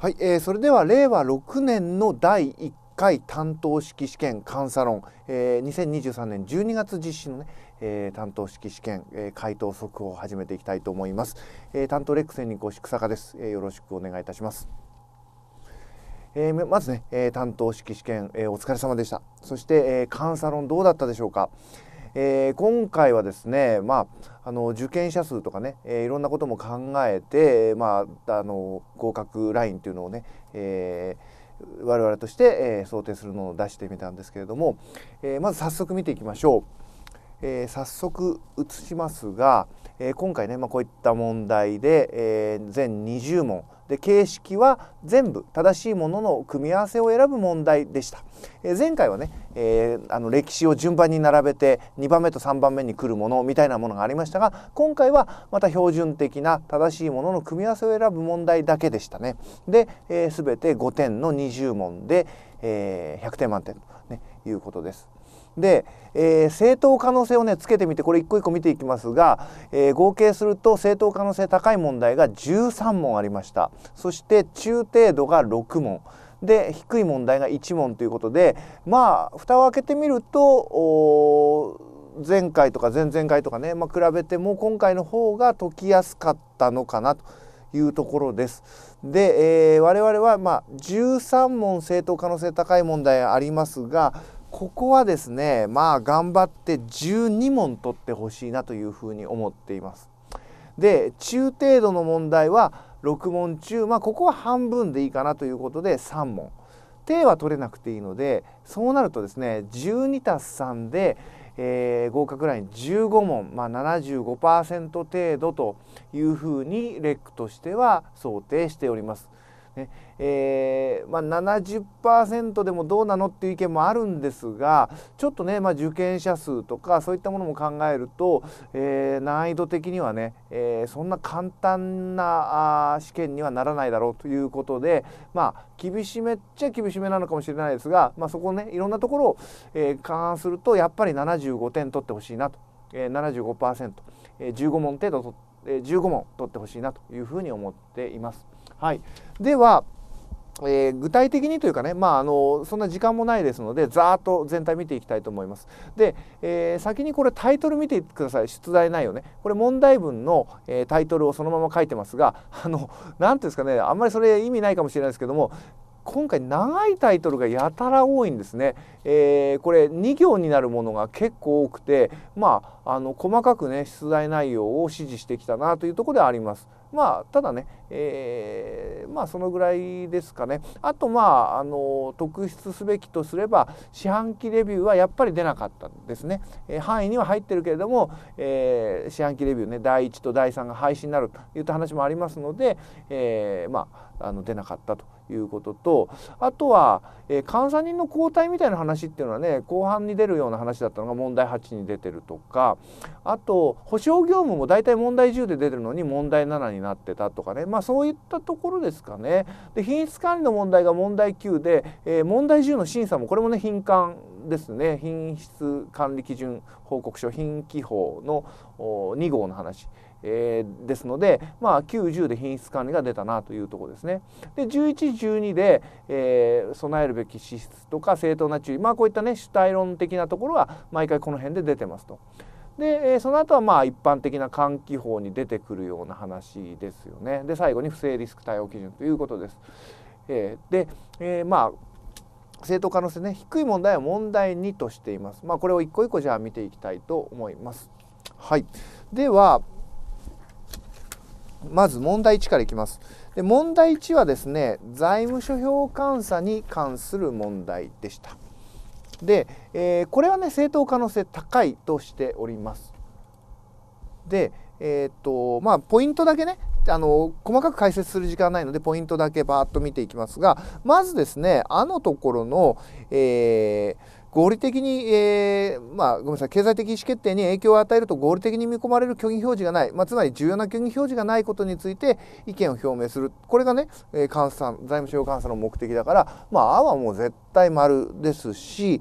はい、えー、それでは令和6年の第1回担当式試験監査論、えー、2023年12月実施のね、えー、担当式試験、えー、回答速報を始めていきたいと思います、えー、担当レックセンにご宿坂です、えー、よろしくお願いいたしますえー、まずね、えー、担当式試験、えー、お疲れ様でしたそして、えー、監査論どうだったでしょうか、えー、今回はですね、まあ、あの受験者数とかね、えー、いろんなことも考えて、まあ、あの合格ラインというのをね、えー、我々として、え想定するのを出してみたんですけれども、えまず早速見ていきましょう。え早速移しますが、え今回ね、まあ、こういった問題で、え全20問で形式は全部正しいものの組み合わせを選ぶ問題でした、え前回はね、えー、あの歴史を順番に並べて2番目と3番目に来るものみたいなものがありましたが今回はまた標準的な正しいものの組み合わせを選ぶ問題だけでしたねで、えー、全て5点の20問で、えー、100点満点と、ね、いうことです。で、えー、正当可能性をねつけてみてこれ一個一個見ていきますが、えー、合計すると正当可能性高い問題が13問ありましたそして中程度が6問で低い問題が1問ということでまあ蓋を開けてみると前回とか前々回とかね、まあ、比べても今回の方が解きやすかったのかなというところです。で、えー、我々はま13問正当可能性高い問題ありますがここはですねまあ頑張って12問取ってほしいなというふうに思っています。で中程度の問題は6問中まあここは半分でいいかなということで3問。定は取れなくていいのでそうなるとですね12たす3で、えー、合格ライン15問、まあ75、75%程度というふうにレックとしては想定しております。ねえーまあ、70%でもどうなのっていう意見もあるんですがちょっとね、まあ、受験者数とかそういったものも考えると、えー、難易度的にはね、えー、そんな簡単なあ試験にはならないだろうということで、まあ、厳しめっちゃ厳しめなのかもしれないですが、まあ、そこねいろんなところを、えー、勘案するとやっぱり75点取ってほしいなと、えー、75%、えー、15問程度取って15問取ってほしいなというふうに思っています。はい、ではえー、具体的にというかね、まあ、あのそんな時間もないですのでざーっと全体見ていきたいと思います。で、えー、先にこれタイトル見てください出題内容ねこれ問題文の、えー、タイトルをそのまま書いてますが あの何ていうんですかねあんまりそれ意味ないかもしれないですけども今回長いタイトルがやたら多いんですね、えー、これ2行になるものが結構多くてまああの細かくね出題内容を指示してきたなというとこであります。まあただね、えー、まあそのぐらいですかねあとまああの特筆すべきとすれば四半期レビューはやっぱり出なかったんですね、えー、範囲には入ってるけれども、えー、四半期レビューね第1と第3が廃止になるといった話もありますので、えー、まああの出なかったということとあとは、え監査人の交代みたいな話っていうのはね後半に出るような話だったのが問題8に出てるとかあと保証業務も大体問題10で出てるのに問題7になってたとかねまあそういったところですかね。で品質管理の問題が問題9で、えー、問題10の審査もこれもね品管ですね品質管理基準報告書品規法の2号の話。えー、ですので、まあ、9、0で品質管理が出たなというところですね。で11、12で、えー、備えるべき資質とか正当な注意、まあ、こういったね主体論的なところは毎回この辺で出てますと。でその後はまあ一般的な換気法に出てくるような話ですよね。で最後に不正リスク対応基準ということです。えー、で、えー、まあ正当可能性ね低い問題は問題2としています。まあ、これを一個一個じゃあ見ていきたいと思います。はい、ではまず問題1からいきます。で問題1はですね財務諸表監査に関する問題でした。で、えー、これはね正当可能性高いとしております。で、えー、っとまあ、ポイントだけねあの細かく解説する時間ないのでポイントだけバーッと見ていきますがまずですねあのところの、えー合理的に、えー、まあ、ごめんなさい、経済的意思決定に影響を与えると合理的に見込まれる虚偽表示がない、まあ、つまり重要な虚偽表示がないことについて意見を表明する。これがね、えー、監査、財務省監査の目的だから、まあ、あはもう絶対丸ですし、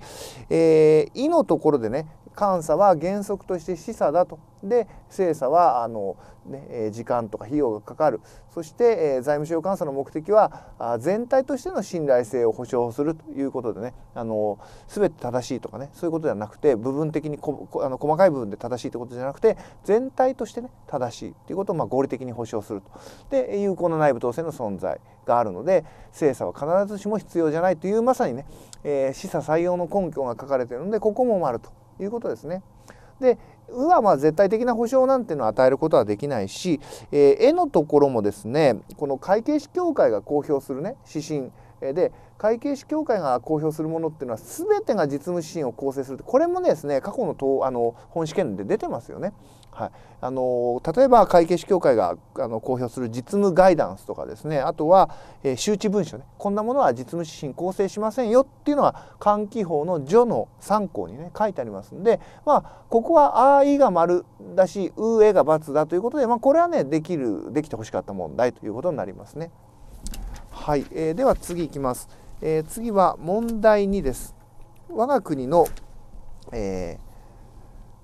えー、いのところでね、監査は原則として示唆だとで精査はあの、ね、時間とか費用がかかるそして、えー、財務省監査の目的は全体としての信頼性を保証するということでねあの全て正しいとかねそういうことではなくて部分的にこあの細かい部分で正しいということじゃなくて全体としてね正しいということをまあ合理的に保障するとで有効な内部統制の存在があるので精査は必ずしも必要じゃないというまさにね、えー、示唆採用の根拠が書かれているのでここもあると。いうことですね。で「う」はまあ絶対的な保証なんていうのを与えることはできないし「えー、絵のところもですねこの会計士協会が公表するね指針で会計士協会が公表するものっていうのは全てが実務指針を構成するこれもですね過去のあの本試験で出てますよね。はい、あの例えば会計士協会があの公表する実務ガイダンスとかですねあとは、えー、周知文書ねこんなものは実務指針構成しませんよっていうのは換気法の序の3項にね書いてありますんでまあここは「あ」「い」が丸だし「う」「え」が×だということで、まあ、これはねできるできてほしかった問題ということになりますね。はい、えー、では次いきます、えー、次は問題2です我が国の、え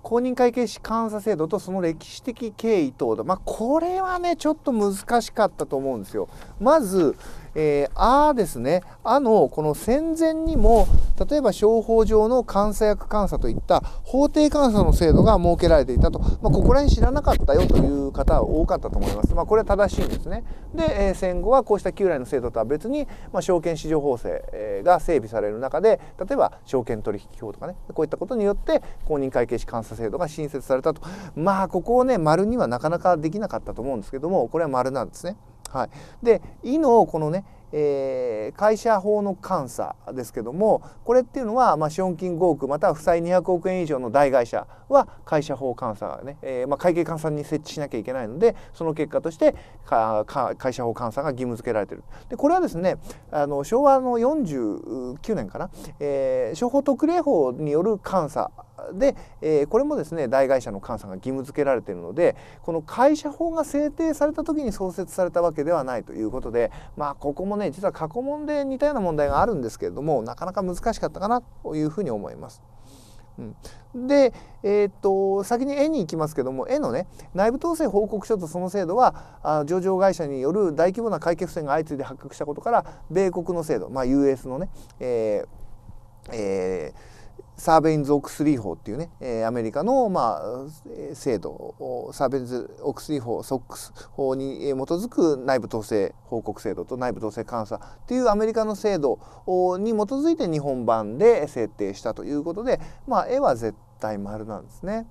公認会計士監査制度とその歴史的経緯等々、まあ、これはねちょっと難しかったと思うんですよ。まず、えー、あですね、あのこの戦前にも、例えば商法上の監査薬監査といった法定監査の制度が設けられていたと、まあ、ここら辺知らなかったよという方は多かったと思います。まあ、これは正しいんですね。で、えー、戦後はこうした旧来の制度とは別に、まあ、証券市場法制、えが整備される中で、例えば証券取引法とかね、こういったことによって公認会計士監査制度が新設されたと。まあ、ここをね、丸にはなかなかできなかったと思うんですけども、これは丸なんですね。はい、で「い」のこのね、えー、会社法の監査ですけどもこれっていうのは、まあ、資本金5億または負債200億円以上の大会社は会社法監査ね、えー、まあ、会計監査に設置しなきゃいけないのでその結果として会社法監査が義務付けられてるでこれはですねあの昭和の49年かな、えー、商法特例法による監査で、えこれもですね大会社の監査が義務付けられているのでこの会社法が制定された時に創設されたわけではないということでまあここもね実は過去問で似たような問題があるんですけれどもなかなか難しかったかなというふうに思います。うん、で、えー、っと先に絵に行きますけども絵のね内部統制報告書とその制度はあ上場会社による大規模な解決不が相次いで発覚したことから米国の制度、まあ、US のね、えーえーサーベインズ・オクスリー法っていうね、えアメリカの、まあ、制度サーベインズ・オクスリー法ソックス法に基づく内部統制報告制度と内部統制監査っていうアメリカの制度に基づいて日本版で設定したということで、まあ、絵は絶対丸なんですね。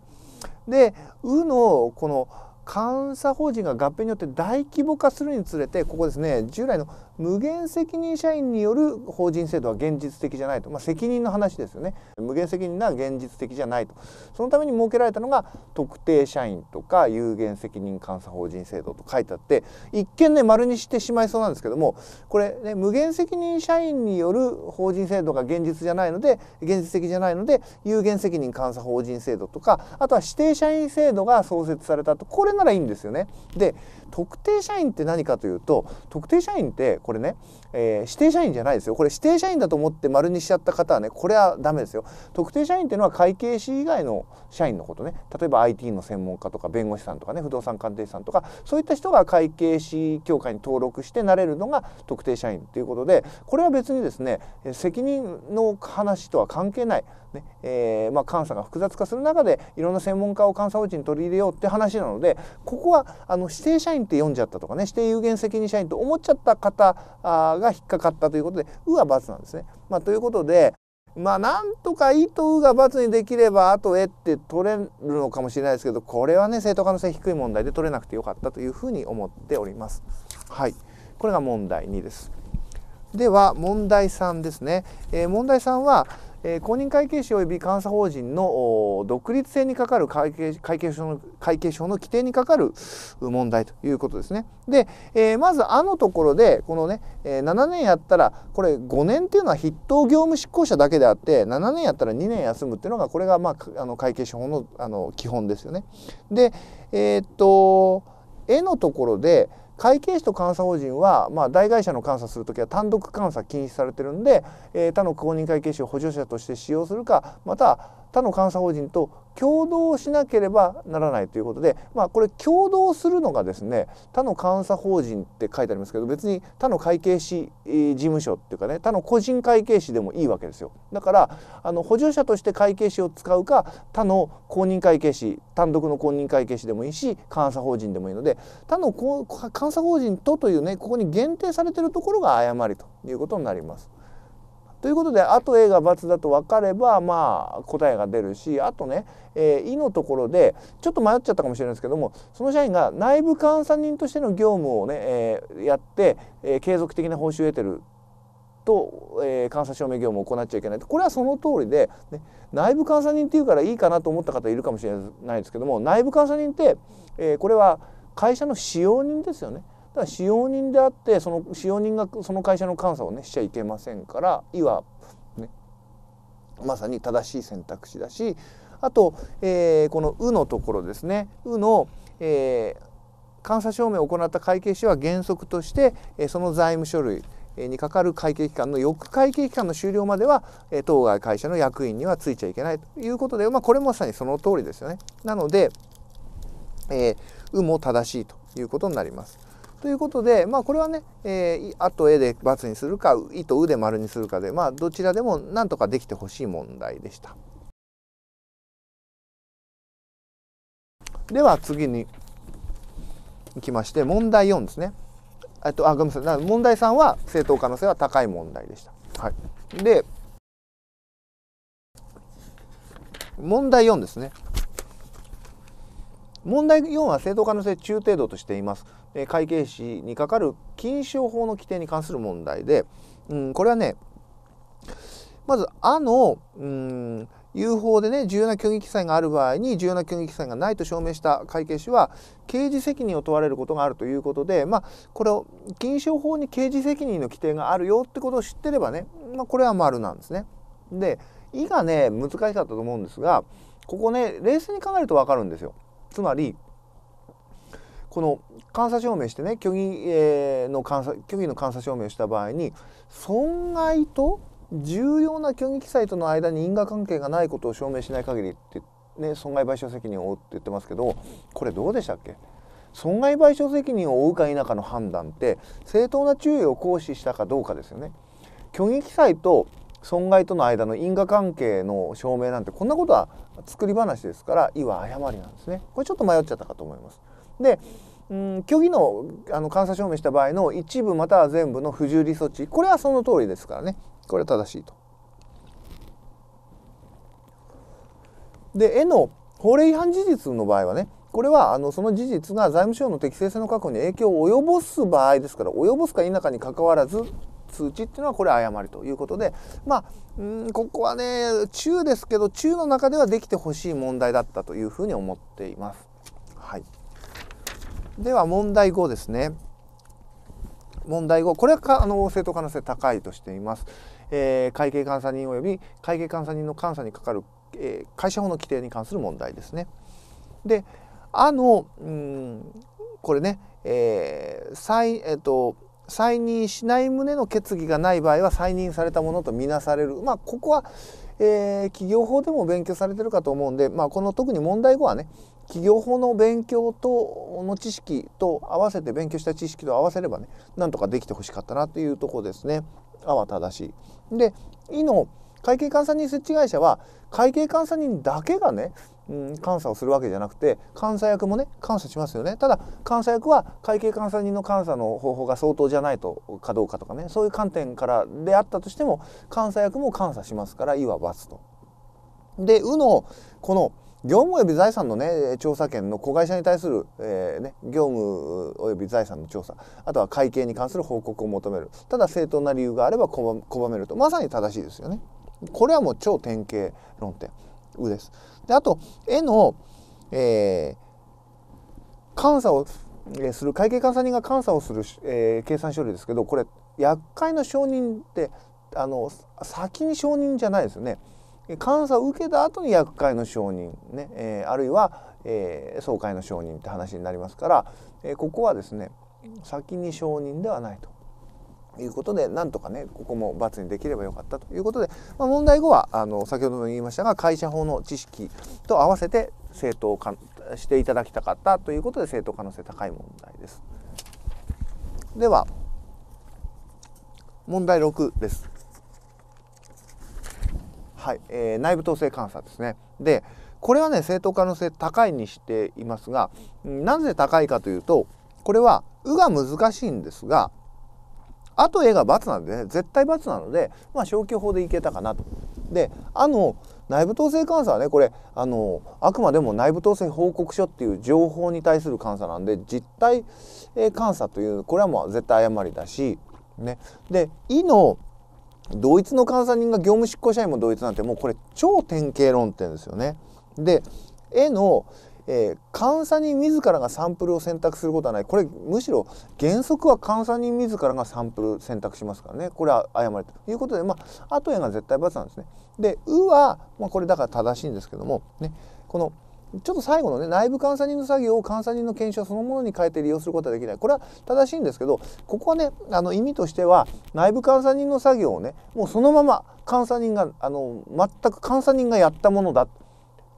で「う」のこの監査法人が合併によって大規模化するにつれてここですね従来の無限責任社員による法人制度は現実的じゃないと、まあ、責任の話ですよね無限責任な現実的じゃないとそのために設けられたのが特定社員とか有限責任監査法人制度と書いてあって一見ね丸にしてしまいそうなんですけどもこれ、ね、無限責任社員による法人制度が現実じゃないので現実的じゃないので有限責任監査法人制度とかあとは指定社員制度が創設されたとこれならいいんですよね。で特定社員って何かというと特定社員ってこれね、えー、指定社員じゃないですよこれ指定社員だと思って丸にしちゃった方はねこれはダメですよ特定社員っていうのは会計士以外の社員のことね例えば IT の専門家とか弁護士さんとかね不動産鑑定士さんとかそういった人が会計士協会に登録してなれるのが特定社員ということでこれは別にですね責任の話とは関係ないねえー、まあ、監査が複雑化する中でいろんな専門家を監査法人に取り入れようって話なのでここはあの指定社員って読んじゃったとかね指定有限責任社員と思っちゃった方が引っかかったということで「う」は×なんですね。まあ、ということでまあなんとか「い」と「う」が×にできればあと「え」って取れるのかもしれないですけどこれはね正当可能性低い問題で取れなくてよかったというふうに思っております。はいこれが問題2です。では問題3ですね、えー、問題3はえ公認会計士及び監査法人の独立性にかかる会計会計書の会計書の規定にかかる問題ということですね。で、えー、まず「あ」のところでこのね、え7年やったらこれ5年っていうのは筆頭業務執行者だけであって7年やったら2年休むっていうのがこれが、まあ、あの会計書法のあの基本ですよね。でえー、っと「え」のところで「会計士と監査法人は、まあ、大会社の監査する時は単独監査禁止されてるんで、えー、他の公認会計士を補助者として使用するかまた他の監査法人と共同しなければならないということで、まあ、これ共同するのがですね他の監査法人って書いてありますけど別に他の会計士事務所っていうかね他の個人会計士でもいいわけですよだからあの補助者として会計士を使うか他の公認会計士単独の公認会計士でもいいし監査法人でもいいので他の監査法人とというねここに限定されてるところが誤りということになります。ということであと A が×だと分かればまあ答えが出るしあとね、えのところでちょっと迷っちゃったかもしれないですけどもその社員が内部監査人としての業務をね、えー、やって、えー、継続的な報酬を得てると、えー、監査証明業務を行っちゃいけないこれはその通りで、ね、内部監査人っていうからいいかなと思った方いるかもしれないですけども内部監査人って、えこれは会社の使用人ですよね。だから使用人であってその使用人がその会社の監査をねしちゃいけませんからいわ、ね、まさに正しい選択肢だしあと、えー、この「う」のところですね「う」の、えー、監査証明を行った会計士は原則として、えー、その財務書類にかかる会計機関の翌会計期間の終了までは当該会社の役員にはついちゃいけないということで、まあ、これもまさにその通りですよね。なので、えー、うも正しいということになります。ということで、まあ、これはね、えー、あと絵で×にするか、いとうで丸にするかで、まあ、どちらでもなんとかできてほしい問題でした。では次に行きまして、問題4ですね。えっと、あ、ごめんなさい。問題3は正当可能性は高い問題でした。はい。で、問題4ですね。問題4は正当可能性中程度としています。会計士にかかる禁止法の規定に関する問題で、うん、これはねまず「あ」の、うん、有法でね重要な虚偽記載がある場合に重要な虚偽記載がないと証明した会計士は刑事責任を問われることがあるということで、まあ、これを禁止法に刑事責任の規定があるよってことを知ってればね、まあ、これは丸なんですね。で「い」がね難しかったと思うんですがここね冷静に考えると分かるんですよ。つまり「この監査証明してね虚偽、の監査虚偽の監査証明をした場合に損害と重要な虚偽記載との間に因果関係がないことを証明しない限りってね損害賠償責任を負うって言ってますけどこれどうでしたっけ損害賠償責任を負うか否かの判断って正当な注意を行使したかどうかですよね虚偽記載と損害との間の因果関係の証明なんてこんなことは作り話ですから意は誤りなんですねこれちょっと迷っちゃったかと思いますでうん、虚偽のあの監査証明した場合の一部または全部の不受理措置これはその通りですからねこれは正しいと。で絵の法令違反事実の場合はねこれはあのその事実が財務省の適正性の確保に影響を及ぼす場合ですから及ぼすか否かにかかわらず通知っていうのはこれ誤りということでまあうんここはね中ですけど中の中ではできてほしい問題だったというふうに思っています。はいでは問題5ですね。問題5これは可能性正当可能性高いとしています。えー、会計監査人及び会計監査人の監査にかかる、えー、会社法の規定に関する問題ですね。であの、うん、これね、えー、再えー、と再任しない旨の決議がない場合は再任されたものとみなされる。まあここはえー、企業法でも勉強されてるかと思うんで、まあ、この特に問題後はね企業法の勉強との知識と合わせて勉強した知識と合わせればねなんとかできてほしかったなというとこですね。あは正しい。で「い」の会計監査人設置会社は会計監査人だけがね、うん、監査をするわけじゃなくて監査役もね監査しますよねただ監査役は会計監査人の監査の方法が相当じゃないとかどうかとかねそういう観点からであったとしても監査役も監査しますから「い」は×と。で「う」のこの業務及び財産のね調査権の子会社に対する、えー、ね、業務及び財産の調査あとは会計に関する報告を求めるただ正当な理由があれば拒めるとまさに正しいですよね。これはもう超典型論点うです。であと絵の、えー、監査をする会計監査人が監査をする、えー、計算処理ですけどこれ厄介の承認ってあの先に承認じゃないですよね。監査を受けた後に役会の承認、ねえー、あるいは、えー、総会の承認って話になりますから、えー、ここはですね先に承認ではないと。いうことでなんとかねここも罰にできればよかったということで、まあ、問題後はあの先ほども言いましたが会社法の知識と合わせて正当化していただきたかったということで正当可能性高い問題です。では問題6です。はいえー、内部統制監査ですね。でこれはね正当化の性高いにしていますがなぜ高いかというとこれは「う」が難しいんですが「あと「え」が×なんでね絶対×なので、まあ、消去法でいけたかなと。であの内部統制監査はねこれあのあくまでも内部統制報告書っていう情報に対する監査なんで実態監査というこれはもう絶対誤りだし、ね、で「い」の「同一の監査人が業務執行者員も同一なんてもうこれ超典型論点ですよね。で絵の、えー、監査人自らがサンプルを選択することはないこれむしろ原則は監査人自らがサンプル選択しますからねこれは誤りということでまあ後絵が絶対罰なんですね。で「うは」は、まあ、これだから正しいんですけどもねこのちょっと最後のね内部監査人の作業を監査人の検証そのものに変えて利用することはできないこれは正しいんですけどここはねあの意味としては内部監査人の作業をねもうそのまま監査人があの全く監査人がやったものだ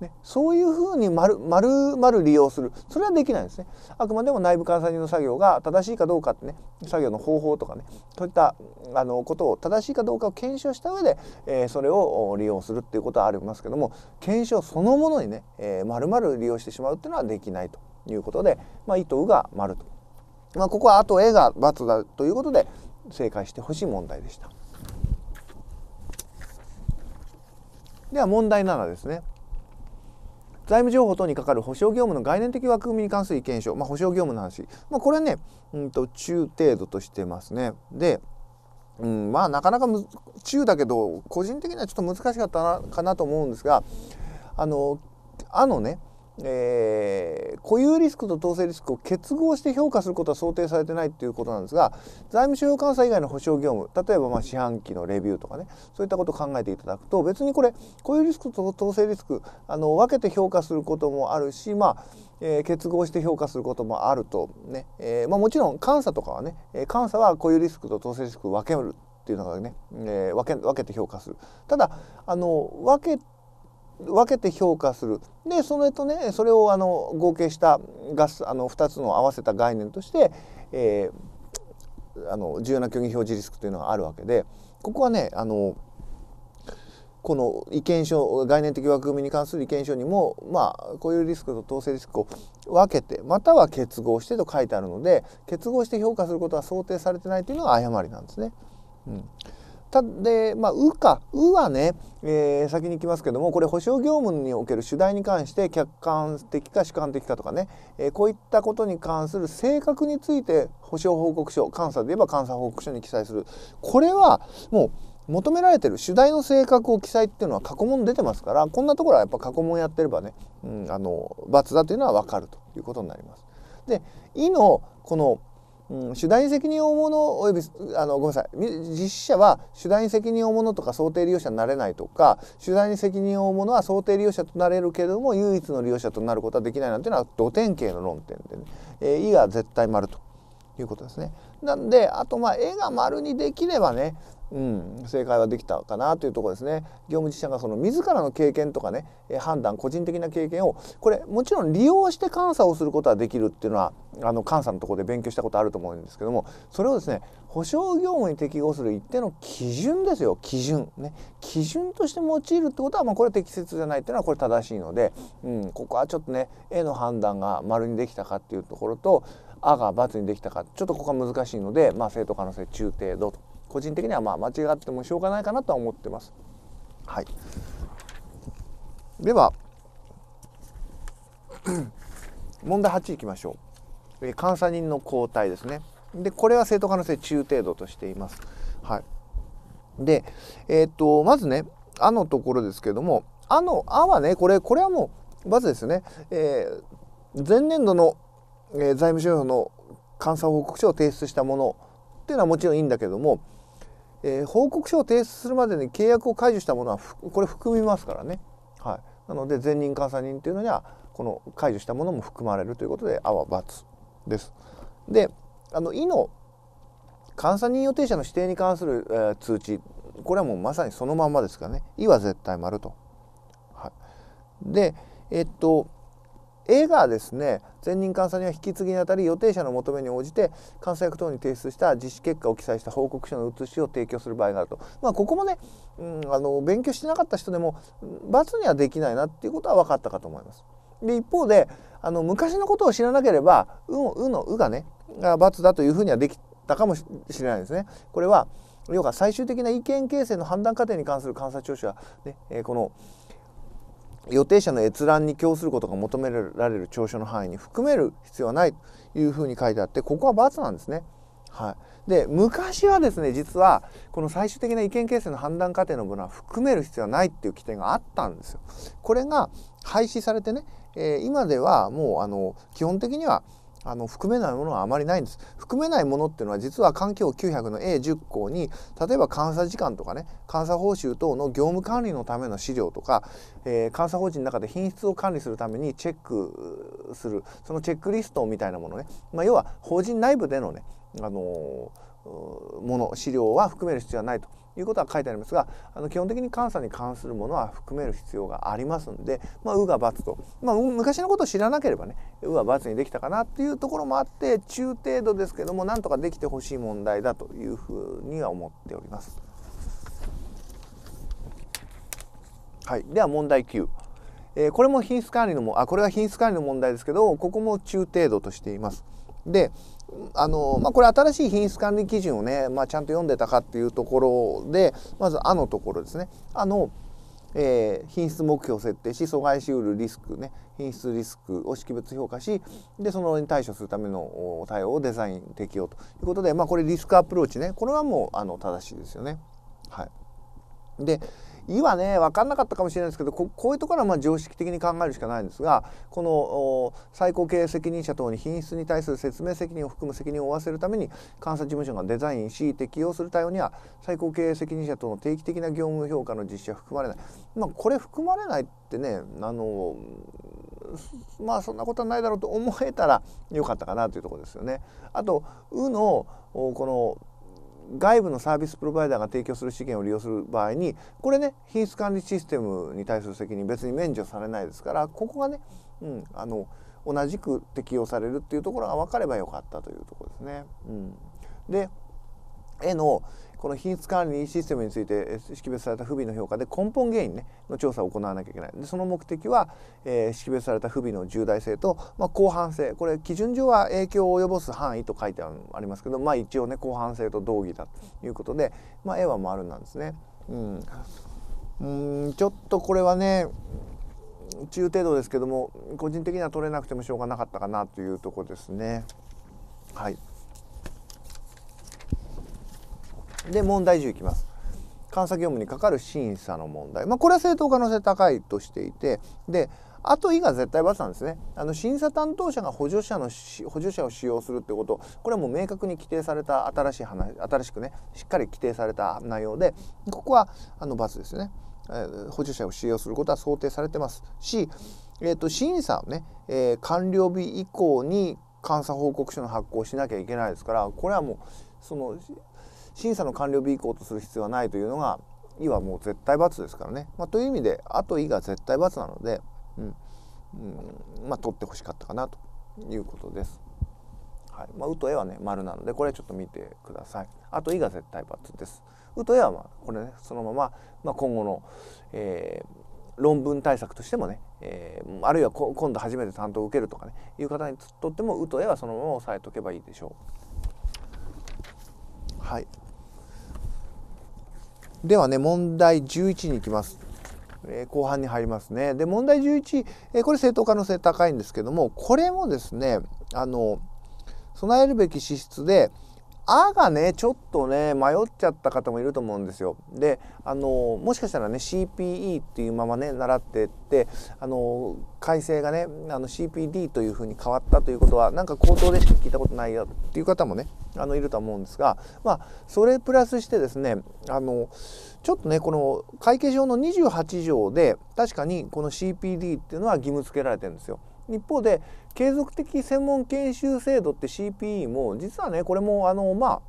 ね、そういうふうに丸々利用するそれはできないんですねあくまでも内部監査人の作業が正しいかどうかってね作業の方法とかねそういったあのことを正しいかどうかを検証した上で、えー、それを利用するっていうことはありますけども検証そのものにね、えー、丸々利用してしまうっていうのはできないということで、まあ、意図が丸と、まあ、ここはあと A が×だということで正解してほしい問題でした。では問題7ですね。財務情報等に係る保証業務の概念的枠組みに関する意見書、まあ、保証業務の話、まあ、これはね、うんと、中程度としてますね。で、うん、まあなかなか中だけど個人的にはちょっと難しかったなかなと思うんですがあのあのねえー、固有リスクと統制リスクを結合して評価することは想定されてないということなんですが財務省監査以外の保証業務例えばま四半期のレビューとかねそういったことを考えていただくと別にこれ固有リスクと統制リスクあの分けて評価することもあるし、まあえー、結合して評価することもあるとね、えー、まあ、もちろん監査とかはね監査は固有リスクと統制リスク分けるっていうのがね、えー、分け分けて評価する。ただあの分け分けて評価するでそれとねそれをあの合計したガスあの2つの合わせた概念として、えー、あの重要な虚偽表示リスクというのがあるわけでここはねあのこの意見書概念的枠組みに関する意見書にもまあこういうリスクと統制リスクを分けてまたは結合してと書いてあるので結合して評価することは想定されてないというのが誤りなんですね。うんたで、まあ、うか、うはね、えー、先に行きますけども、これ保証業務における主題に関して客観的か主観的かとかね、えー、こういったことに関する性格について保証報告書、監査で言えば監査報告書に記載する。これはもう求められてる主題の性格を記載っていうのは過去問出てますからこんなところはやっぱ過去問やってればね、うん、あの罰だというのは分かるということになります。で「い」のこの「うん、主題に責任を負うものおよびあのごめんなさい実施者は主題に責任を負うものとか想定利用者になれないとか主題に責任を負うものは想定利用者となれるけれども唯一の利用者となることはできないなんていうのは土典型の論点でね「えー、い」が絶対丸ということですね。なんであとまあ絵が丸にできればねうん、正解はできたかなというとこですね業務自社がその自らの経験とかね判断個人的な経験をこれもちろん利用して監査をすることはできるっていうのはあの監査のところで勉強したことあると思うんですけどもそれをですね保証業務に適合する一定の基準ですよ基準ね基準として用いるってことは、まあ、これは適切じゃないっていうのはこれ正しいので、うん、ここはちょっとね絵の判断が丸にできたかっていうところと「あ」が×にできたかちょっとここは難しいので、まあ、正当可能性中程度と。個人的にはまあ間違ってもしょうがないかなとは思ってます。はい、では 問題8いきましょう、え監査人の交代ですねでこれは正当可能性中程度としています、はい、で、えー、っとまずね「あ」のところですけども「あ」の「あ」はねこれこれはもうまずですね、えー、前年度の、えー、財務省の監査報告書を提出したものっていうのはもちろんいいんだけどもえー、報告書を提出するまでに契約を解除したものはこれ含みますからね、はい、なので前任監査人というのにはこの解除したものも含まれるということで「あは×」です。であの「い」の監査人予定者の指定に関する、えー、通知これはもうまさにそのまんまですからね「い」は絶対丸と。はい、でえっと A がですね前任監査には引き継ぎにあたり予定者の求めに応じて監査役等に提出した実施結果を記載した報告書の写しを提供する場合があると、まあ、ここもね、うん、あの勉強してなかった人でも罰にはできないなっていうことは分かったかと思います。で一方であの昔のことを知らなければ「う」うの「う」がねが罰だというふうにはできたかもしれないですね。これは要は最終的な意見形成の判断過程に関する監査聴取はね、えー、この「予定者の閲覧に供することが求められる調書の範囲に含める必要はないというふうに書いてあってここは×なんですね。はい、で昔はですね実はこの最終的な意見形成の判断過程のものは含める必要はないっていう規定があったんですよ。これが廃止されてね、えー、今ではもうあの基本的にはあの含めないものはあまりないんです含めないものっていうのは実は環境900の A10 項に例えば監査時間とかね監査報酬等の業務管理のための資料とか、えー、監査法人の中で品質を管理するためにチェックするそのチェックリストみたいなものね、まあ、要は法人内部でのね、あのー、もの資料は含める必要はないと。いうことは書いてありますがあの基本的に監査に関するものは含める必要がありますので、まあ、うが×と、まあ、昔のことを知らなければねうは「×にできたかなっていうところもあって中程度ですけどもなんとかできてほしい問題だというふうには思っております。はい、では問題9。えー、これも品質管理のもあこれは品質管理の問題ですけどここも中程度としています。であのまあ、これ新しい品質管理基準をね、まあ、ちゃんと読んでたかっていうところでまず「あ」のところですね。あのえー、品質目標を設定し阻害しうるリスクね品質リスクを識別評価しでそのに対処するための対応をデザイン適用ということで、まあ、これリスクアプローチねこれはもうあの正しいですよね。はい、で、「い」はね分かんなかったかもしれないですけどこういうところはま常識的に考えるしかないんですがこの最高経営責任者等に品質に対する説明責任を含む責任を負わせるために監査事務所がデザインし適用する対応には最高経営責任者等の定期的な業務評価の実施は含まれない。まあ、これ含まれないってねあのまあそんなことはないだろうと思えたらよかったかなというとこですよね。あと「う」のこの外部のサービスプロバイダーが提供する資源を利用する場合にこれね品質管理システムに対する責任別に免除されないですからここがね、うん、あの同じく適用されるっていうところが分かればよかったというところですね。うん、で絵のこの品質管理システムについて識別された不備の評価で根本原因、ね、の調査を行わなきゃいけないでその目的は、えー、識別された不備の重大性と、まあ、広範性これ基準上は影響を及ぼす範囲と書いてありますけど、まあ、一応ね広範性と同義だということで、まあ、A は丸なんですね。うんうんちょっとこれはね中程度ですけども個人的には取れなくてもしょうがなかったかなというとこですね。はいで問題10いきます監査業務にかかる審査の問題、まあ、これは正当可能性高いとしていてであと「い」が絶対罰なんですねあの審査担当者が補助者の補助者を使用するってことこれはもう明確に規定された新しい話新しくねしっかり規定された内容でここはあの罰ですね、えー、補助者を使用することは想定されてますし、えーと、審査をね、えー、完了日以降に監査報告書の発行しなきゃいけないですからこれはもうその審査の完了日以降とする必要はないというのが「い」はもう絶対罰ですからね。まあ、という意味で「あ」と「い」が絶対罰なので、うんうん、まあ取ってほしかったかなということです。はいまあ、うとえはね丸なのでこれちょっと見てください。あといが絶対罰です。うとえはまあこれねそのまま、まあ、今後の、えー、論文対策としてもね、えー、あるいは今度初めて担当を受けるとかねいう方にとってもうとえはそのまま押さえとけばいいでしょう。はいではね問題11に行きます。え後半に入りますね。で問題11、えこれ正当可能性高いんですけどもこれもですねあの備えるべき資質で「あ」がねちょっとね迷っちゃった方もいると思うんですよ。であのもしかしたらね CPE っていうままね習ってってあの改正がねあの CPD というふうに変わったということはなんか口頭でしか聞いたことないよっていう方もねあのいると思うんですがまあそれプラスしてですねあのちょっとねこの会計上の28条で確かにこの CPD っていうのは義務付けられてるんですよ。一方で継続的専門研修制度って CPE も実はねこれもあのま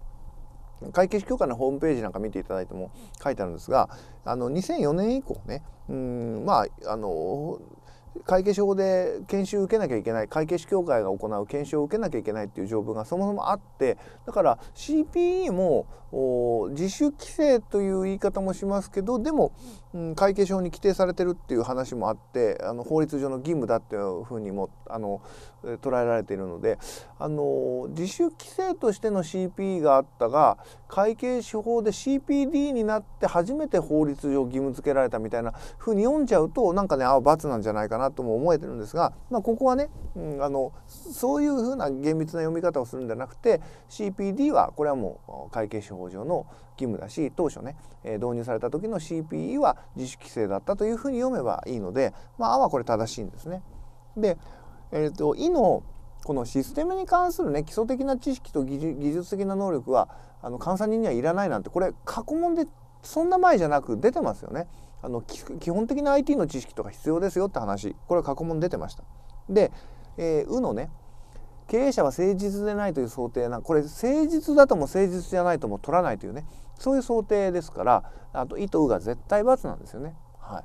あ会計士協会のホームページなんか見ていただいても書いてあるんですがあの2004年以降ねうんまああの会計士法で研修受けなきゃいけない会計士協会が行う研修を受けなきゃいけないっていう条文がそもそもあってだから CPE も自主規制という言い方もしますけどでも、うん、会計証に規定されてるっていう話もあってあの法律上の義務だっていうふうにもあの捉えられているのであの自主規制としての CP があったが会計手法で CPD になって初めて法律上義務付けられたみたいなふうに読んじゃうとなんかねああ罰なんじゃないかなとも思えてるんですが、まあ、ここはね、うん、あのそういうふうな厳密な読み方をするんじゃなくて CPD はこれはもう会計手法向上の義務だし当初ね、え導入された時の CPE は自主規制だったというふうに読めばいいのでまああはこれ正しいんですね。で、えーと、といのこのシステムに関するね基礎的な知識と技術的な能力はあの監査人にはいらないなんてこれ過去問でそんな前じゃなく出てますよね。あの基本的な IT の知識とか必要ですよって話これは過去問出てました。で、えー、うのね経営者は誠実でないという想定なこれ誠実だとも誠実じゃないとも取らないというねそういう想定ですからあと「意と「う」が絶対罰なんですよね。は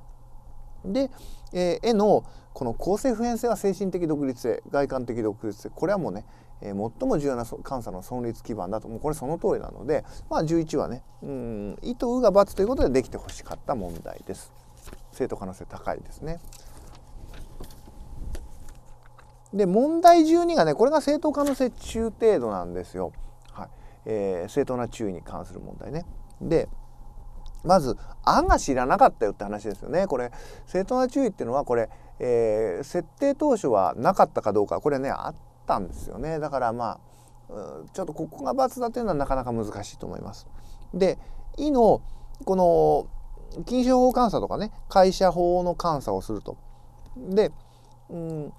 い、で「えー、絵のこの構成普遍性は精神的独立性外観的独立性これはもうね、えー、最も重要な監査の存立基盤だともうこれその通りなので、まあ、11はね「うん」「い」と「う」が罰ということでできてほしかった問題です。正当可能性高いですね。で問題12がねこれが正当可能性中程度なんですよ、はいえー、正当な注意に関する問題ね。でまず「案が知らなかったよ」って話ですよね。これ正当な注意っていうのはこれ、えー、設定当初はなかったかどうかこれねあったんですよね。だからまあちょっとここが罰だというのはなかなか難しいと思います。で「い」のこの禁止法監査とかね会社法の監査をすると。で、うん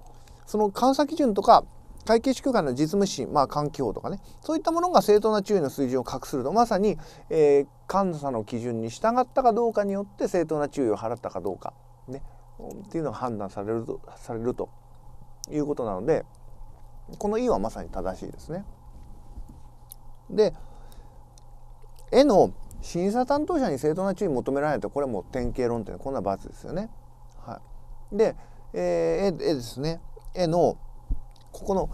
その監査基準とか会計士給会の実務士、まあ、環境とかねそういったものが正当な注意の水準を画するとまさに、えー、監査の基準に従ったかどうかによって正当な注意を払ったかどうか、ね、っていうのが判断されるとされるということなのでこの E はまさに正しいですね。で絵の審査担当者に正当な注意求められないとこれはもう典型論点こんな罰ですよね。はい、で、えー、絵ですね。へのここの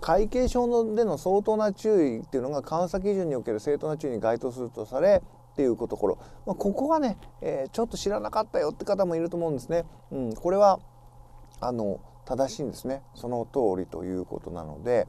会計証での相当な注意っていうのが監査基準における正当な注意に該当するとされっていうところ、まあ、ここがね、えー、ちょっと知らなかったよって方もいると思うんですね。うん、これはあの正しいんですねその通りということなので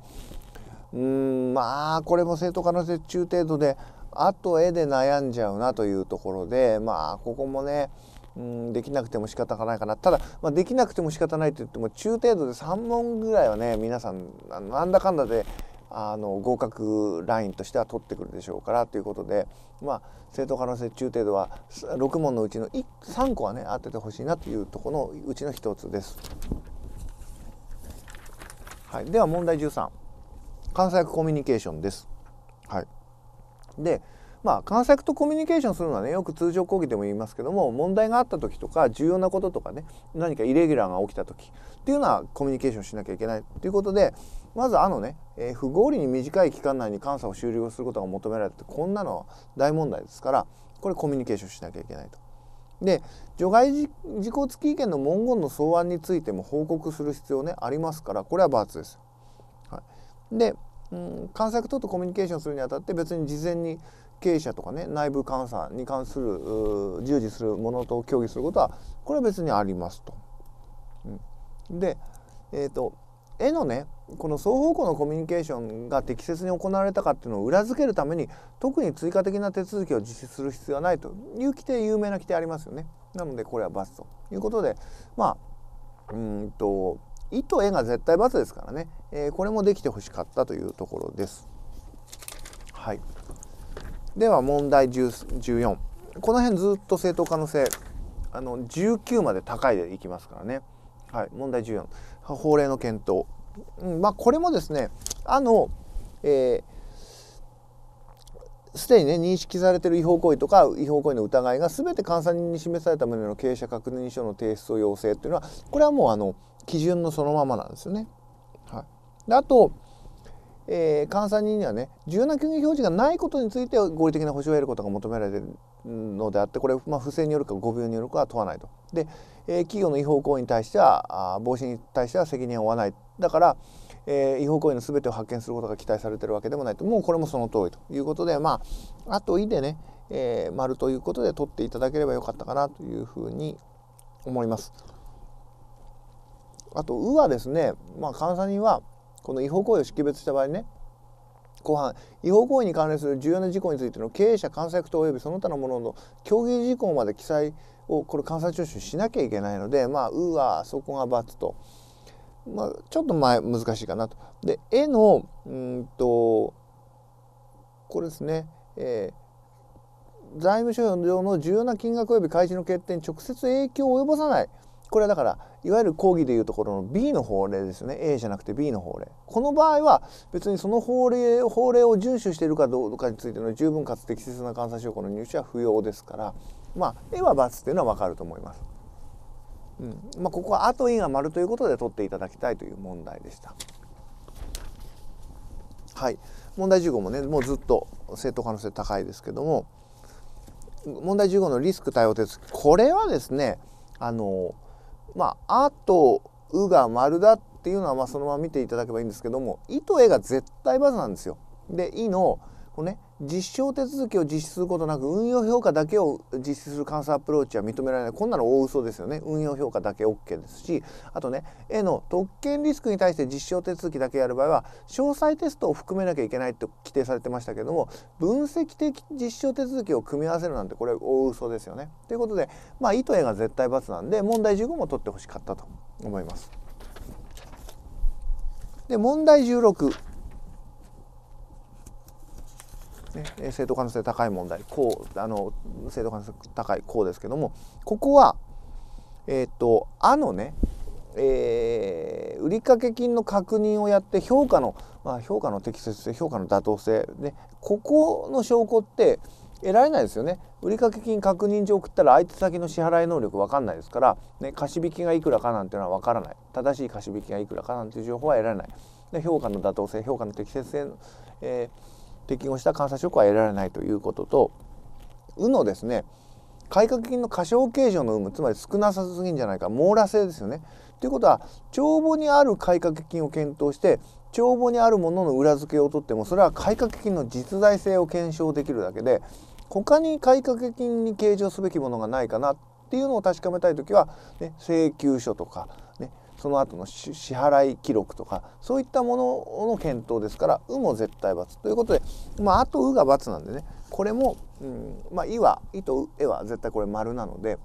うーんまあこれも正当可能性中程度であと絵で悩んじゃうなというところでまあここもねうんできなくても仕方がないかなただ、まあ、できなくても仕方ないと言っても中程度で3問ぐらいはね皆さんなんだかんだであの合格ラインとしては取ってくるでしょうからということで、まあ、正当可能性中程度は6問のうちの3個はね当ててほしいなというところのうちの1つです。はい、では問題13関西コミュニケーションです。はい、でまあ、コンセコミュニケーションするのはねよく通常講義でも言いますけども問題があった時とか重要なこととかね何かイレギュラーが起きた時っていうのはコミュニケーションしなきゃいけないっていうことでまずあのね、えー、不合理に短い期間内に監査を終了することが求められてこんなのは大問題ですからこれコミュニケーションしなきゃいけないと。で除外事項付き意見の文言の草案についても報告する必要ねありますからこれは×です。はい、で、うん、監査とコミュニケーションするにあたって別に事前に経営者とかね内部監査に関する従事するものと協議することはこれは別にありますと。うん、で、えーと、と絵のねこの双方向のコミュニケーションが適切に行われたかっていうのを裏付けるために特に追加的な手続きを実施する必要はないという規定有名な規定ありますよね。なのでこれは罰ということでまあうんと意と絵が絶対罰ですからね、えー、これもできてほしかったというところです。はいでは問題14この辺ずっと正当可能性あの19まで高いでいきますからね、はい、問題14法令の検討、うん、まあこれもですねあのえーすでにね認識されている違法行為とか違法行為の疑いが全て監査人に示された旨の経営者確認書の提出を要請というのはこれはもうあの基準のそのままなんですよね。はい、であとえー、監査人にはね重要な権限表示がないことについて合理的な保障を得ることが求められるのであってこれ、まあ、不正によるか誤病によるかは問わないと。で、えー、企業の違法行為に対してはあ防止に対しては責任を負わない。だから、えー、違法行為の全てを発見することが期待されてるわけでもないともうこれもその通りということでまああといでね、えー、丸ということで取っていただければよかったかなというふうに思います。あと「う」はですねまあ監査人は「この違法行為を識別した場合ね後半違法行為に関連する重要な事項についての経営者監査役等及びその他のものの協議事項まで記載をこれ監査徴収しなきゃいけないのでまあうわそこが罰と、まあ、ちょっと前難しいかなと。で絵のうんとこれですね、えー、財務省上の重要な金額及び開示の決定に直接影響を及ぼさないこれはだからいわゆる講義でいうところの B の法令ですよね A じゃなくて B の法令この場合は別にその法令法令を遵守しているかどうかについての十分かつ適切な監査証拠の入手は不要ですからまあ A は×っていうのは分かると思います。うんまあ、ここは「あ」と「い」が丸ということで取っていただきたいという問題でした。はい問題15もねもうずっと正当可能性高いですけども問題15のリスク対応手続きこれはですねあのまあ、あと「う」が丸だっていうのはまあそのまま見ていただけばいいんですけども「い」と「え」が絶対バズなんですよ。で「い」のこうね実証手続きを実施することなく運用評価だけを実施する監査アプローチは認められないこんなの大嘘ですよね運用評価だけ OK ですしあとね絵の特権リスクに対して実証手続きだけやる場合は詳細テストを含めなきゃいけないと規定されてましたけども分析的実証手続きを組み合わせるなんてこれ大嘘ですよね。ということでまあ意図絵が絶対罰なんで問題15も取ってほしかったと思います。で問題16ね、正当可能性高い問題こうあの正当可能性高いこうですけどもここはえっ、ー、と「あ」のね、えー、売掛金の確認をやって評価の、まあ、評価の適切性評価の妥当性ねここの証拠って得られないですよね売掛金確認上送ったら相手先の支払い能力分かんないですから、ね、貸引がいくらかなんていうのは分からない正しい貸引がいくらかなんていう情報は得られないで評価の妥当性評価の適切性、えー適合した観察色は得られないということとうのですね改革金の過小形状の有無つまり少なさすぎんじゃないか網羅性ですよね。ということは帳簿にある改革金を検討して帳簿にあるものの裏付けをとってもそれは改革金の実在性を検証できるだけで他に改革金に計上すべきものがないかなっていうのを確かめたい時は、ね、請求書とかその後の支払い記録とかそういったものの検討ですから「う」も絶対×ということで、まあ、あと「う」が×なんでねこれも、うんまあ、いは「い」と「え」は絶対これ丸なので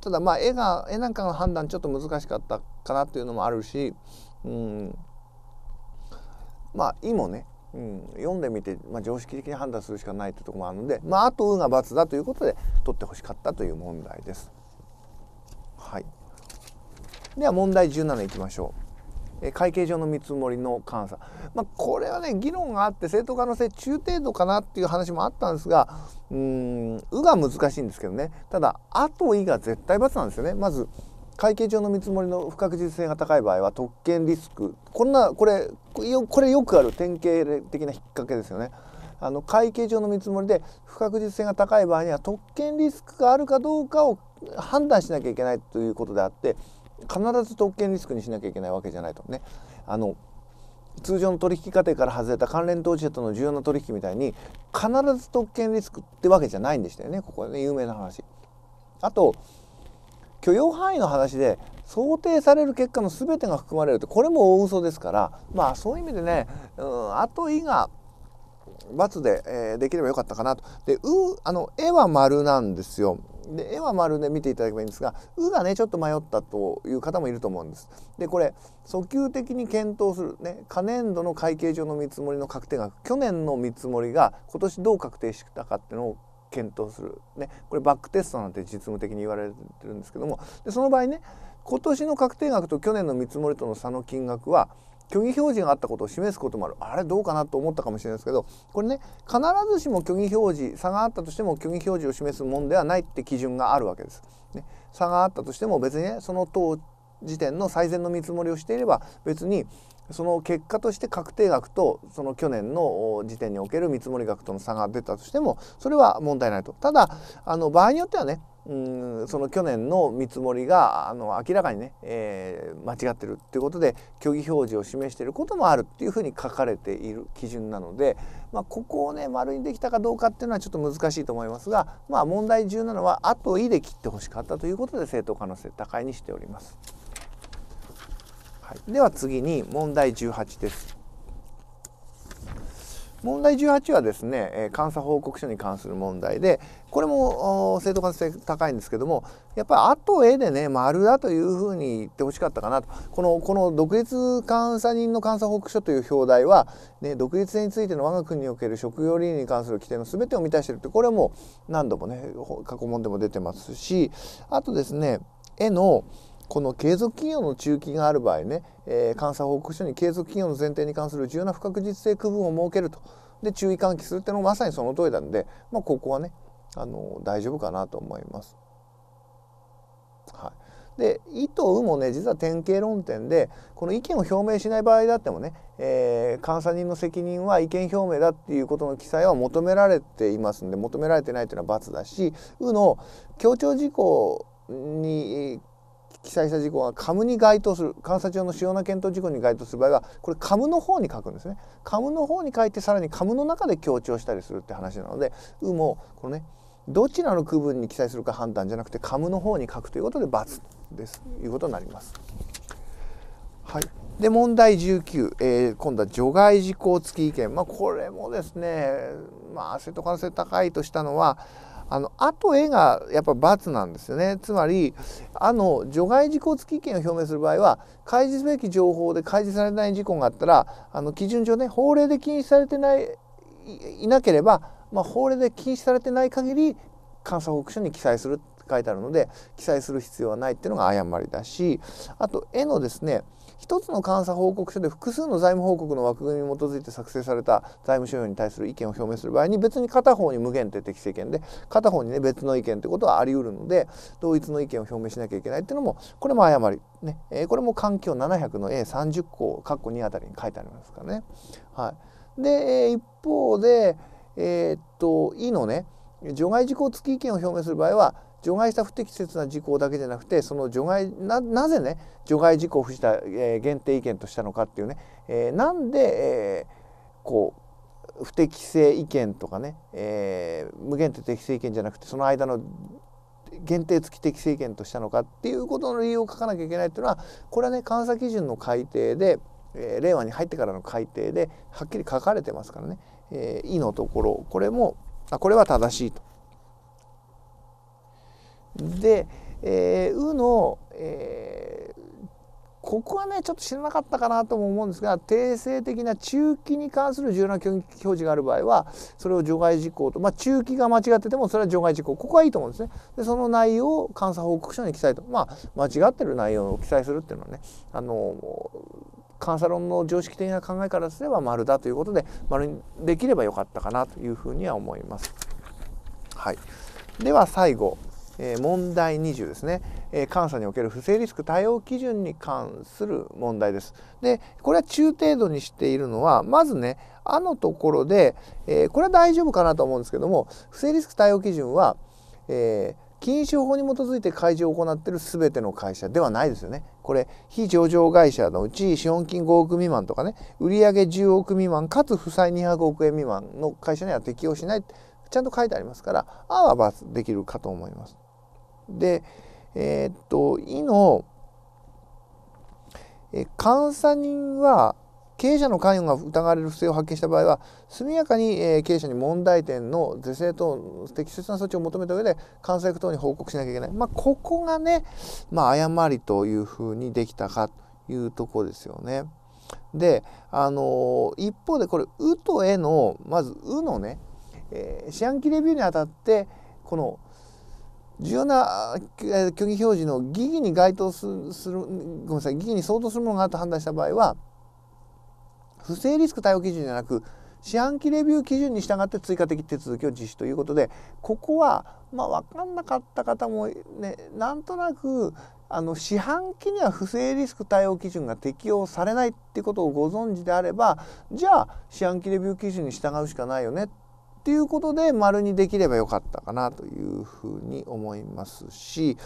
ただまあ「え」が「え」なんかの判断ちょっと難しかったかなというのもあるし、うん、まあ「い」もねうん、読んでみて、まあ、常識的に判断するしかないってところもあるので、まあ、あと「う」が×だということで取ってほしかったという問題です。はいでは問題17いきましょう。会計上の見積もりの監査、まあ、これはね議論があって正当可能性中程度かなっていう話もあったんですがうーん「う」が難しいんですけどねただ「あ」と「い」が絶対罰なんですよね。まず会計上の見積もりの不確実性が高い場合は特権リスクこんなこれこれよくある典型的な引っ掛けですよね。あの会計上の見積もりで不確実性が高い場合には特権リスクがあるかどうかを判断しなきゃいけないということであって必ず特権リスクにしなきゃいけないわけじゃないとねあの通常の取引過程から外れた関連投資者との重要な取引みたいに必ず特権リスクってわけじゃないんでしたよねここはね有名な話。あと許容範囲の話で想定される結果の全てが含まれるってこれも大嘘ですからまあそういう意味でね、うん、と以外×で、えー、できればよかったかなと。で、う、あの、絵は丸なんですよ。で、絵は丸で見ていただけばいいんですが、うがね、ちょっと迷ったという方もいると思うんです。で、これ、訴求的に検討する、ね、可年度の会計上の見積もりの確定額、去年の見積もりが今年どう確定したかっていうのを検討する、ね、これバックテストなんて実務的に言われてるんですけども、でその場合ね、今年の確定額と去年の見積もりとの差の金額は、虚偽表示があったことを示すこともあるあれどうかなと思ったかもしれないですけどこれね必ずしも虚偽表示差があったとしても虚偽表示を示すものではないって基準があるわけです。ね、差があったとしても別にねその当時点の最善の見積もりをしていれば別にその結果として確定額とその去年の時点における見積もり額との差が出たとしてもそれは問題ないとただあの場合によってはねうんその去年の見積もりがあの明らかにね、えー、間違ってるっていうことで虚偽表示を示していることもあるっていうふうに書かれている基準なので、まあ、ここをね丸にできたかどうかっていうのはちょっと難しいと思いますが、まあ、問題17は「あとい」で切ってほしかったということで正当可能性高いにしております。はい、では次に問題18です。問題18はですね、え監査報告書に関する問題でこれも正当化性高いんですけどもやっぱり「あ」と「でね「丸だ」というふうに言ってほしかったかなとこのこの独立監査人の監査報告書という表題は、ね、独立性についての我が国における職業倫理に関する規定の全てを満たしているってこれはもう何度もね過去問でも出てますしあとですね「絵の「この継続企業の中期がある場合ね、えー、監査報告書に継続企業の前提に関する重要な不確実性区分を設けるとで注意喚起するっていうのもまさにその通りなんで、まあ、ここはねあの大丈夫かなと思います。はい、で「意と「う」もね実は典型論点でこの意見を表明しない場合だってもね、えー、監査人の責任は意見表明だっていうことの記載は求められていますんで求められてないというのは罰だし「う」の強調事項に記載した事項がカムに該当する監査庁の主要な検討事項に該当する場合はこれカムの方に書くんですねカムの方に書いてさらにカムの中で強調したりするって話なので「う」もこのねどちらの区分に記載するか判断じゃなくてカムの方に書くということで×ですいうことになります。はい、で問題19、えー、今度は除外事項付き意見、まあ、これもですね、まあ、可能性高いとしたのはあの後絵がやっぱ罰なんですよねつまりあの除外事項付き権を表明する場合は開示すべき情報で開示されない事項があったらあの基準上ね法令で禁止されてないいなければ、まあ、法令で禁止されてない限り監査報告書に記載するって書いてあるので記載する必要はないっていうのが誤りだしあと絵のですね一つの監査報告書で複数の財務報告の枠組みに基づいて作成された財務諸表に対する意見を表明する場合に別に片方に無限って適正意見で片方にね別の意見ってことはあり得るので同一の意見を表明しなきゃいけないっていうのもこれも誤り、ねえー、これも環境700の A30 項括弧2あたりに書いてありますからね。はい、で一方で、えー、っと E のね除外事項付き意見を表明する場合は除外した不適切な事項だけじゃなくてその除外なぜね除外事項を付した、えー、限定意見としたのかっていうね、えー、なんで、えー、こう不適正意見とかね、えー、無限定適正意見じゃなくてその間の限定付き適正意見としたのかっていうことの理由を書かなきゃいけないっていうのはこれはね監査基準の改定で、えー、令和に入ってからの改定ではっきり書かれてますからね「えー、い」のところこれもあこれは正しいと。で、えー、うの、えー、ここはねちょっと知らなかったかなとも思うんですが定性的な中期に関する重要な表示がある場合はそれを除外事項と、まあ、中期が間違っててもそれは除外事項ここはいいと思うんですね。でその内容を監査報告書に記載と、まあ、間違ってる内容を記載するっていうのはねあの監査論の常識的な考えからすれば丸だということで丸にできればよかったかなというふうには思います。はい、では最後問題20ですね、監査における不正リスク対応基準に関する問題です。でこれは中程度にしているのはまずね「あ」のところで、これは大丈夫かなと思うんですけども不正リスク対応基準は、禁止法に基づいて開示を行っている全ての会社ではないですよね。これ非上場会社のうち資本金5億未満とかね売上10億未満かつ負債200億円未満の会社には適用しないちゃんと書いてありますから「あ」はスできるかと思います。でえー、っと「い」の「監査人は経営者の関与が疑われる不正を発見した場合は速やかに、え経営者に問題点の是正等適切な措置を求めた上で監査役等に報告しなきゃいけない、まあ、ここがね、まあ、誤りというふうにできたかというとこですよね。であの一方でこれ「う」と「え」のまず「う」のね、えー、四期レビューにあたってこの「重要な虚偽表示の疑義に該当するごめんなさい疑義に相当するものがあると判断した場合は不正リスク対応基準じゃなく四半期レビュー基準に従って追加的手続きを実施ということでここはまあ分かんなかった方もねなんとなくあの四半期には不正リスク対応基準が適用されないってことをご存知であればじゃあ四半期レビュー基準に従うしかないよねっっていうことで丸にできればよかったかなというふうに思いますし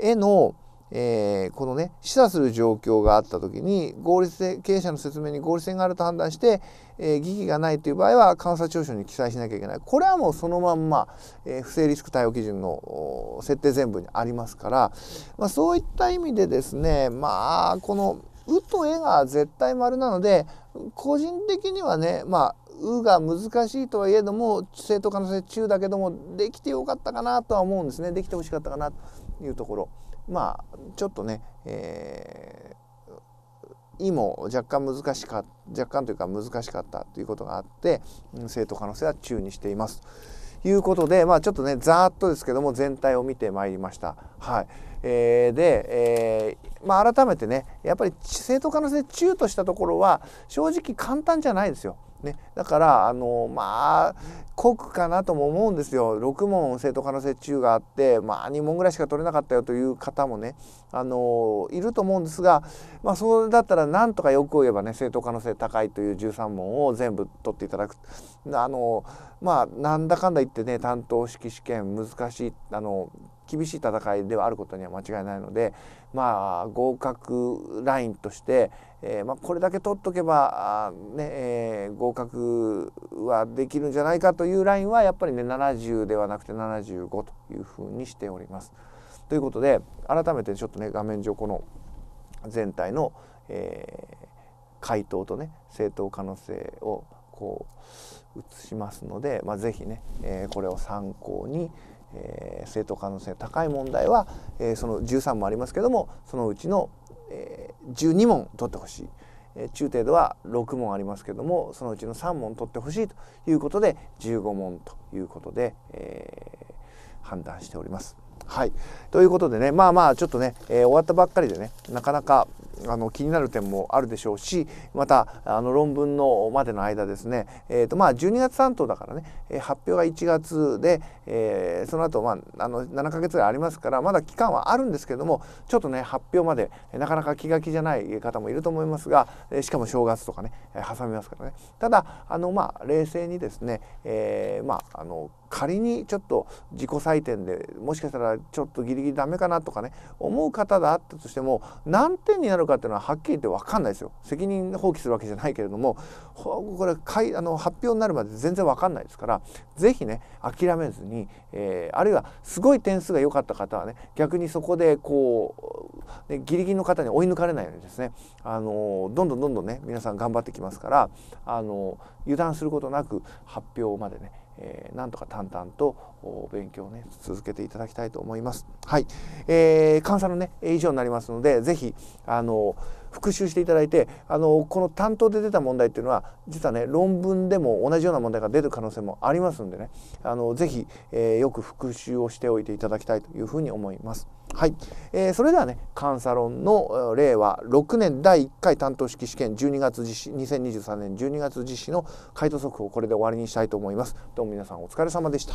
絵の、えー、このね示唆する状況があった時に合理性経営者の説明に合理性があると判断して、えー、疑義がないという場合は監査調書に記載しなきゃいけないこれはもうそのまんま、えー、不正リスク対応基準の設定全部にありますから、まあ、そういった意味でですねまあこの「う」と「え」が絶対丸なので個人的にはねまあ「う」が難しいとはいえども正当化の性中だけどもできてよかったかなとは思うんですねできてほしかったかなというところまあちょっとね、えー、いも若干難しか若干というか難しかったということがあって正当可能性は中にしています。いうことで、まあ、ちょっとねざーっとですけども全体を見てまいりました。はいえー、で、えー、まあ、改めてねやっぱり正当可能性中としたところは正直簡単じゃないですよ。ね、だからあのまあ濃くかなとも思うんですよ6問生徒可能性中があって、まあ、2問ぐらいしか取れなかったよという方もねあのいると思うんですが、まあ、それだったらなんとかよく言えばね生徒可能性高いという13問を全部取っていただくあのまあなんだかんだ言ってね担当式試験難しいあの厳しい戦いではあることには間違いないのでまあ合格ラインとしてえー、まあ、これだけ取っとけばね、えー、合格はできるんじゃないかというラインはやっぱりね70ではなくて75というふうにしております。ということで改めてちょっとね画面上この全体の、えー、回答とね正当可能性をこう映しますので、まあ、是非ね、えこれを参考に、え正当可能性高い問題は、えその13もありますけどもそのうちの「え12問取ってほしい、え中程度は6問ありますけどもそのうちの3問取ってほしいということで15問ということで、え判断しております。はい、ということでねまあまあちょっとね、えー、終わったばっかりでねなかなかあの気になる点もあるでしょうしまたあの論文のまでの間ですね、えーとまあ、12月担当だからね、え発表が1月で、えー、その後、まああの7ヶ月ぐらいありますからまだ期間はあるんですけどもちょっとね発表までなかなか気が気じゃない方もいると思いますが、えしかも正月とかね挟みますからねただあの、まあ、冷静にですね、えまああの仮にちょっと自己採点でもしかしたらちょっとギリギリダメかなとかね思う方あったとしても何点になるかっていうのははっきり言って分かんないですよ責任放棄するわけじゃないけれどもこれかいあの発表になるまで全然分かんないですから是非ね諦めずに、えー、あるいはすごい点数が良かった方はね逆にそこでこう、ね、ギリギリの方に追い抜かれないようにですねあのどんどんどんどんね皆さん頑張ってきますからあの油断することなく発表までねえー、なんとか淡々と勉強をね続けていただきたいと思います。はい、えー、監査のね以上になりますので是非あの復習していただいてあのこの担当で出た問題っていうのは実はね論文でも同じような問題が出る可能性もありますんでねあの是非、えー、よく復習をしておいていただきたいというふうに思います。はい、えー、それではね監査論の令和6年第1回担当式試験12月実施2023年12月実施の回答速報これで終わりにしたいと思いますどうも皆さんお疲れ様でした